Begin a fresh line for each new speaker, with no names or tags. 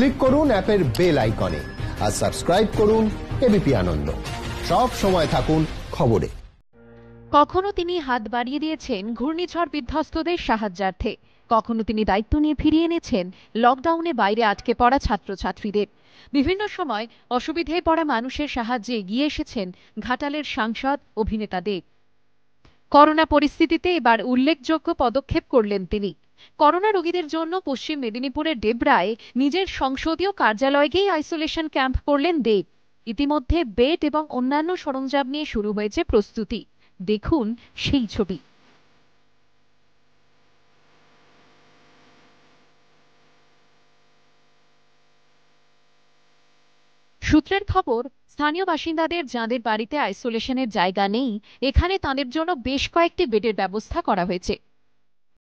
click করুন অ্যাপের bell আইকনে আর সাবস্ক্রাইব করুন এবিপি আনন্দ সব সময় থাকুন খবরে
কখনো তিনি হাত বাড়িয়ে দিয়েছেন ঘূর্ণিঝড়
বিধ্বস্তদের সাহায্যার্থে কখনো তিনি দায়িত্ব নিয়ে ফিরিয়ে এনেছেন লকডাউনে বাইরে আটকে পড়া ছাত্রছাত্রীদের বিভিন্ন সময় অসুবিধায় পড়া মানুষের সাহায্যে এগিয়ে এসেছেন ঘাটালের সাংসদ অভিনেতা দেব করোনা পরিস্থিতিতে এবার উল্লেখযোগ্য পদক্ষেপ করলেন তিনি করোনা রোগীদের জন্য পশ্চিম মেদিনীপুরের ডেবরায় নিজের সংসদীয় কার্যালয়কেই আইসোলেশন ক্যাম্প করলেন দেব ইতিমধ্যে বেড এবং অন্যান্য সরঞ্জাম নিয়ে শুরু হয়েছে প্রস্তুতি দেখুন সেই ছবি সূত্রের খবর স্থানীয় বাসিন্দাদের যাঁদের বাড়িতে আইসোলেশনের জায়গা নেই এখানে তাঁদের জন্য বেশ কয়েকটি বেডের ব্যবস্থা করা হয়েছে